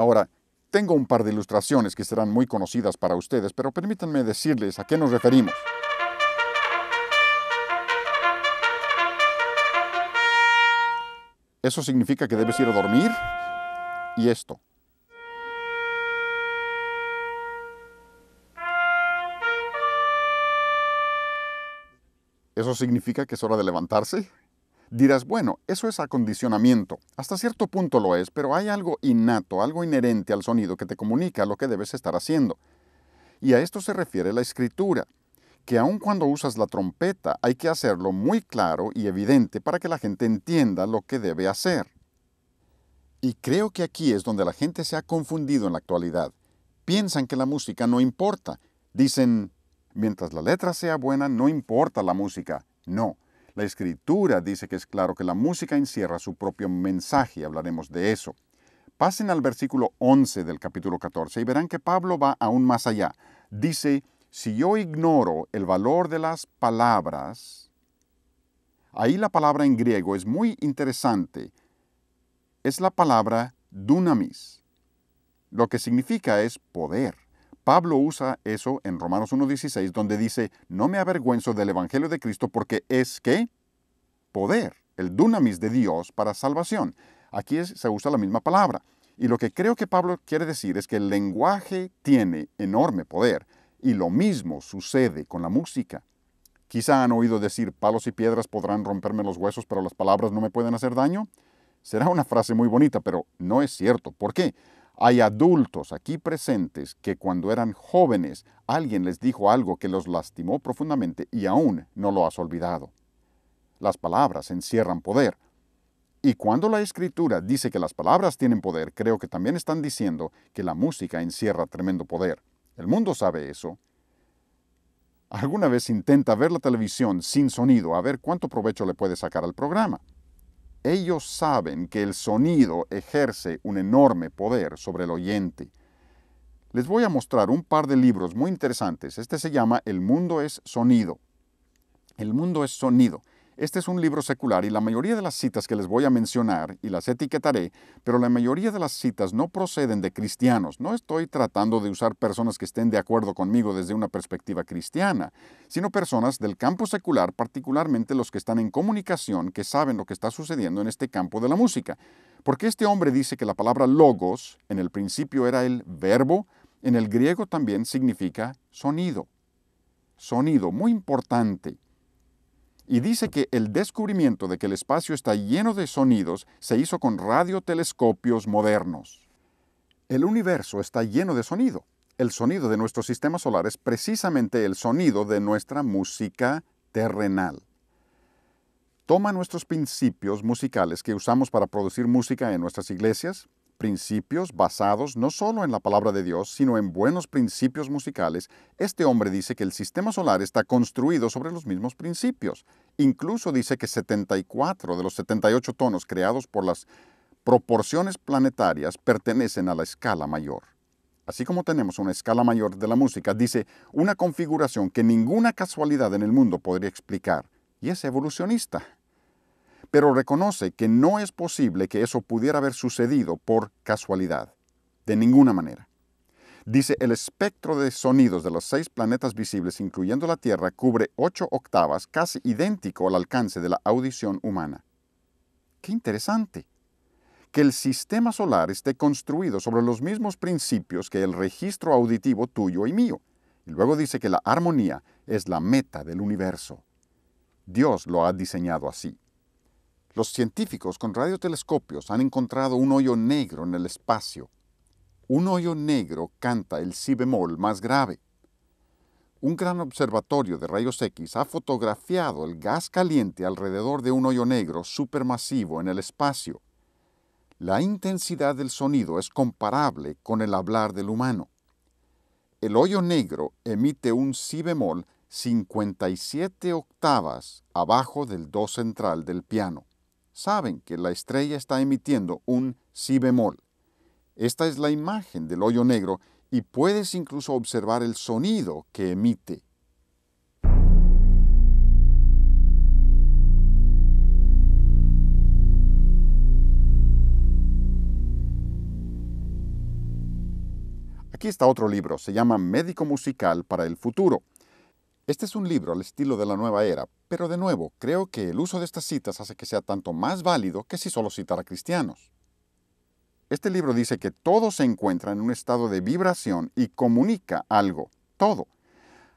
Ahora, tengo un par de ilustraciones que serán muy conocidas para ustedes, pero permítanme decirles a qué nos referimos. Eso significa que debes ir a dormir y esto. Eso significa que es hora de levantarse Dirás, bueno, eso es acondicionamiento. Hasta cierto punto lo es, pero hay algo innato, algo inherente al sonido que te comunica lo que debes estar haciendo. Y a esto se refiere la escritura, que aun cuando usas la trompeta hay que hacerlo muy claro y evidente para que la gente entienda lo que debe hacer. Y creo que aquí es donde la gente se ha confundido en la actualidad. Piensan que la música no importa. Dicen, mientras la letra sea buena, no importa la música. No, la escritura dice que es claro que la música encierra su propio mensaje hablaremos de eso. Pasen al versículo 11 del capítulo 14 y verán que Pablo va aún más allá. Dice, si yo ignoro el valor de las palabras, ahí la palabra en griego es muy interesante. Es la palabra dunamis. Lo que significa es poder. Pablo usa eso en Romanos 1.16, donde dice, no me avergüenzo del Evangelio de Cristo porque es que poder, el dunamis de Dios para salvación. Aquí se usa la misma palabra. Y lo que creo que Pablo quiere decir es que el lenguaje tiene enorme poder y lo mismo sucede con la música. Quizá han oído decir, palos y piedras podrán romperme los huesos, pero las palabras no me pueden hacer daño. Será una frase muy bonita, pero no es cierto. ¿Por qué? Hay adultos aquí presentes que cuando eran jóvenes alguien les dijo algo que los lastimó profundamente y aún no lo has olvidado. Las palabras encierran poder. Y cuando la escritura dice que las palabras tienen poder, creo que también están diciendo que la música encierra tremendo poder. El mundo sabe eso. ¿Alguna vez intenta ver la televisión sin sonido a ver cuánto provecho le puede sacar al programa? Ellos saben que el sonido ejerce un enorme poder sobre el oyente. Les voy a mostrar un par de libros muy interesantes. Este se llama El mundo es sonido. El mundo es sonido. Este es un libro secular y la mayoría de las citas que les voy a mencionar, y las etiquetaré, pero la mayoría de las citas no proceden de cristianos. No estoy tratando de usar personas que estén de acuerdo conmigo desde una perspectiva cristiana, sino personas del campo secular, particularmente los que están en comunicación, que saben lo que está sucediendo en este campo de la música. Porque este hombre dice que la palabra logos en el principio era el verbo, en el griego también significa sonido. Sonido, muy importante y dice que el descubrimiento de que el espacio está lleno de sonidos se hizo con radiotelescopios modernos. El universo está lleno de sonido. El sonido de nuestro sistema solar es precisamente el sonido de nuestra música terrenal. Toma nuestros principios musicales que usamos para producir música en nuestras iglesias, principios basados no solo en la palabra de Dios, sino en buenos principios musicales, este hombre dice que el sistema solar está construido sobre los mismos principios. Incluso dice que 74 de los 78 tonos creados por las proporciones planetarias pertenecen a la escala mayor. Así como tenemos una escala mayor de la música, dice una configuración que ninguna casualidad en el mundo podría explicar, y es evolucionista pero reconoce que no es posible que eso pudiera haber sucedido por casualidad, de ninguna manera. Dice, el espectro de sonidos de los seis planetas visibles, incluyendo la Tierra, cubre ocho octavas, casi idéntico al alcance de la audición humana. ¡Qué interesante! Que el sistema solar esté construido sobre los mismos principios que el registro auditivo tuyo y mío. Y luego dice que la armonía es la meta del universo. Dios lo ha diseñado así. Los científicos con radiotelescopios han encontrado un hoyo negro en el espacio. Un hoyo negro canta el si bemol más grave. Un gran observatorio de rayos X ha fotografiado el gas caliente alrededor de un hoyo negro supermasivo en el espacio. La intensidad del sonido es comparable con el hablar del humano. El hoyo negro emite un si bemol 57 octavas abajo del do central del piano saben que la estrella está emitiendo un si bemol. Esta es la imagen del hoyo negro y puedes incluso observar el sonido que emite. Aquí está otro libro, se llama Médico Musical para el Futuro. Este es un libro al estilo de la nueva era, pero de nuevo, creo que el uso de estas citas hace que sea tanto más válido que si solo citara cristianos. Este libro dice que todo se encuentra en un estado de vibración y comunica algo, todo.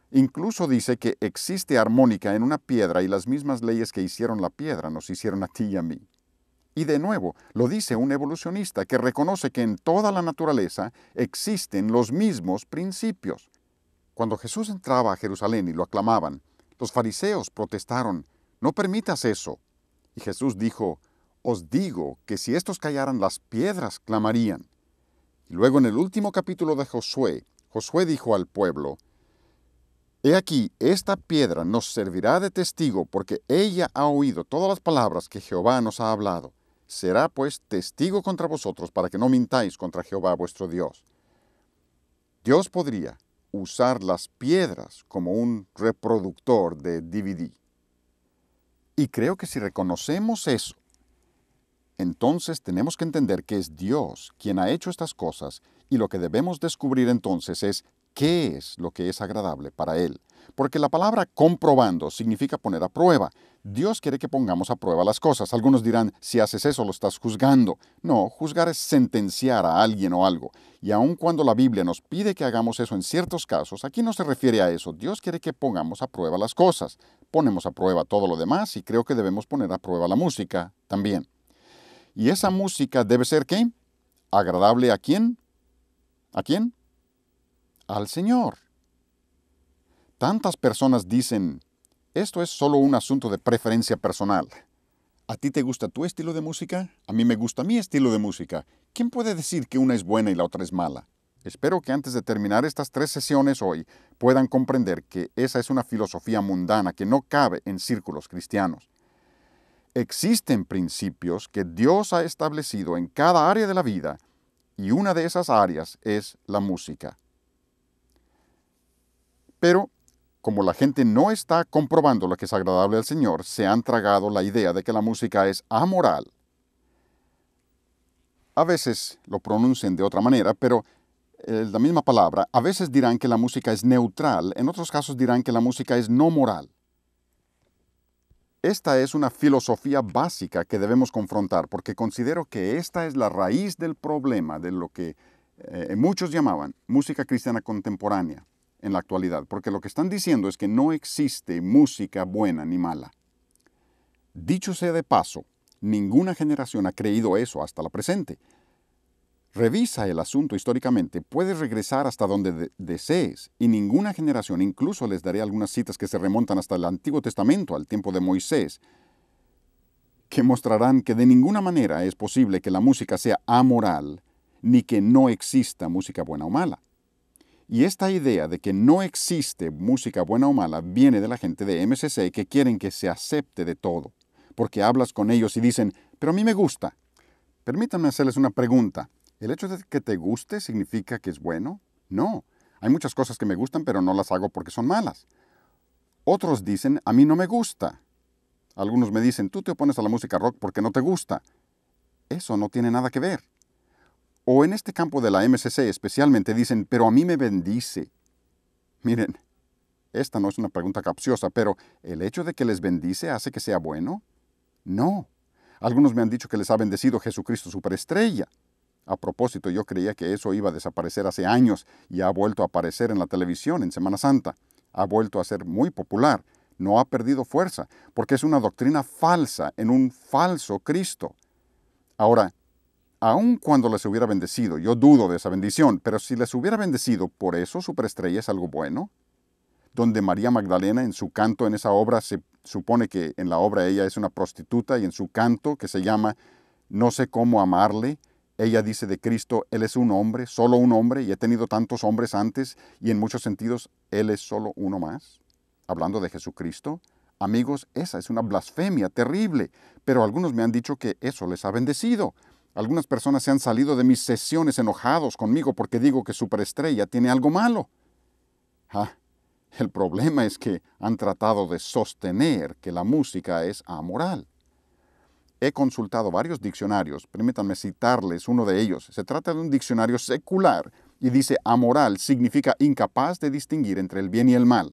Incluso dice que existe armónica en una piedra y las mismas leyes que hicieron la piedra nos hicieron a ti y a mí. Y de nuevo, lo dice un evolucionista que reconoce que en toda la naturaleza existen los mismos principios. Cuando Jesús entraba a Jerusalén y lo aclamaban, los fariseos protestaron, no permitas eso. Y Jesús dijo, os digo que si estos callaran las piedras clamarían. Y luego en el último capítulo de Josué, Josué dijo al pueblo, He aquí, esta piedra nos servirá de testigo porque ella ha oído todas las palabras que Jehová nos ha hablado. Será pues testigo contra vosotros para que no mintáis contra Jehová vuestro Dios. Dios podría, usar las piedras como un reproductor de DVD. Y creo que si reconocemos eso, entonces tenemos que entender que es Dios quien ha hecho estas cosas y lo que debemos descubrir entonces es qué es lo que es agradable para Él. Porque la palabra comprobando significa poner a prueba. Dios quiere que pongamos a prueba las cosas. Algunos dirán, si haces eso lo estás juzgando. No, juzgar es sentenciar a alguien o algo. Y aun cuando la Biblia nos pide que hagamos eso en ciertos casos, aquí no se refiere a eso. Dios quiere que pongamos a prueba las cosas. Ponemos a prueba todo lo demás y creo que debemos poner a prueba la música también. ¿Y esa música debe ser qué? ¿Agradable a quién? ¿A quién? al Señor. Tantas personas dicen, esto es solo un asunto de preferencia personal. ¿A ti te gusta tu estilo de música? A mí me gusta mi estilo de música. ¿Quién puede decir que una es buena y la otra es mala? Espero que antes de terminar estas tres sesiones hoy puedan comprender que esa es una filosofía mundana que no cabe en círculos cristianos. Existen principios que Dios ha establecido en cada área de la vida y una de esas áreas es la música. Pero como la gente no está comprobando lo que es agradable al Señor, se han tragado la idea de que la música es amoral. A veces lo pronuncian de otra manera, pero eh, la misma palabra, a veces dirán que la música es neutral, en otros casos dirán que la música es no moral. Esta es una filosofía básica que debemos confrontar porque considero que esta es la raíz del problema de lo que eh, muchos llamaban música cristiana contemporánea en la actualidad, porque lo que están diciendo es que no existe música buena ni mala. Dicho sea de paso, ninguna generación ha creído eso hasta la presente. Revisa el asunto históricamente, puedes regresar hasta donde desees, y ninguna generación, incluso les daré algunas citas que se remontan hasta el Antiguo Testamento, al tiempo de Moisés, que mostrarán que de ninguna manera es posible que la música sea amoral, ni que no exista música buena o mala. Y esta idea de que no existe música buena o mala viene de la gente de MCC que quieren que se acepte de todo, porque hablas con ellos y dicen, pero a mí me gusta. Permítanme hacerles una pregunta. ¿El hecho de que te guste significa que es bueno? No. Hay muchas cosas que me gustan, pero no las hago porque son malas. Otros dicen, a mí no me gusta. Algunos me dicen, tú te opones a la música rock porque no te gusta. Eso no tiene nada que ver. O en este campo de la MCC especialmente dicen, pero a mí me bendice. Miren, esta no es una pregunta capciosa, pero ¿el hecho de que les bendice hace que sea bueno? No. Algunos me han dicho que les ha bendecido Jesucristo superestrella. A propósito, yo creía que eso iba a desaparecer hace años y ha vuelto a aparecer en la televisión en Semana Santa. Ha vuelto a ser muy popular. No ha perdido fuerza, porque es una doctrina falsa en un falso Cristo. Ahora, aun cuando les hubiera bendecido, yo dudo de esa bendición, pero si les hubiera bendecido, por eso Superestrella es algo bueno, donde María Magdalena en su canto en esa obra se supone que en la obra ella es una prostituta y en su canto que se llama No sé cómo amarle, ella dice de Cristo, Él es un hombre, solo un hombre, y he tenido tantos hombres antes y en muchos sentidos Él es solo uno más, hablando de Jesucristo. Amigos, esa es una blasfemia terrible, pero algunos me han dicho que eso les ha bendecido. Algunas personas se han salido de mis sesiones enojados conmigo porque digo que Superestrella tiene algo malo. Ah, el problema es que han tratado de sostener que la música es amoral. He consultado varios diccionarios, permítanme citarles uno de ellos. Se trata de un diccionario secular y dice amoral significa incapaz de distinguir entre el bien y el mal.